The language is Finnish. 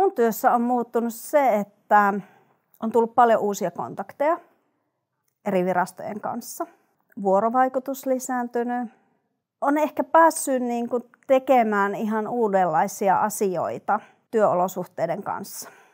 mun työssä on muuttunut se, että on tullut paljon uusia kontakteja eri virastojen kanssa. Vuorovaikutus lisääntynyt. On ehkä päässyt niin kuin tekemään ihan uudenlaisia asioita työolosuhteiden kanssa.